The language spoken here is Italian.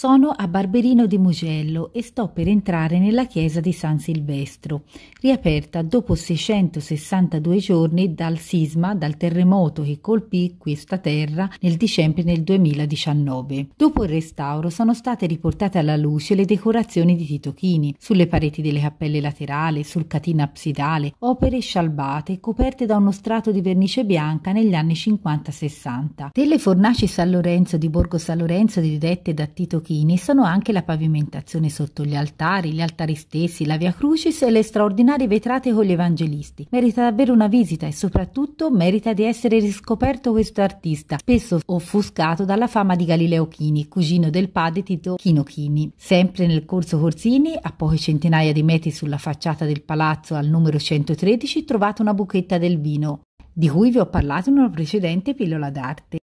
Sono a Barberino di Mugello e sto per entrare nella chiesa di San Silvestro, riaperta dopo 662 giorni dal sisma, dal terremoto che colpì questa terra nel dicembre del 2019. Dopo il restauro sono state riportate alla luce le decorazioni di Tito Chini sulle pareti delle cappelle laterali, sul catina absidale, opere scialbate coperte da uno strato di vernice bianca negli anni 50-60. Delle fornaci San Lorenzo di Borgo San Lorenzo dirette da Tito bizantini sono anche la pavimentazione sotto gli altari, gli altari stessi, la via Crucis e le straordinarie vetrate con gli evangelisti. Merita davvero una visita e soprattutto merita di essere riscoperto questo artista, spesso offuscato dalla fama di Galileo Chini, cugino del padre Tito Chino Chini. Sempre nel corso Corsini, a poche centinaia di metri sulla facciata del palazzo al numero 113, trovate una buchetta del vino, di cui vi ho parlato in una precedente pillola d'arte.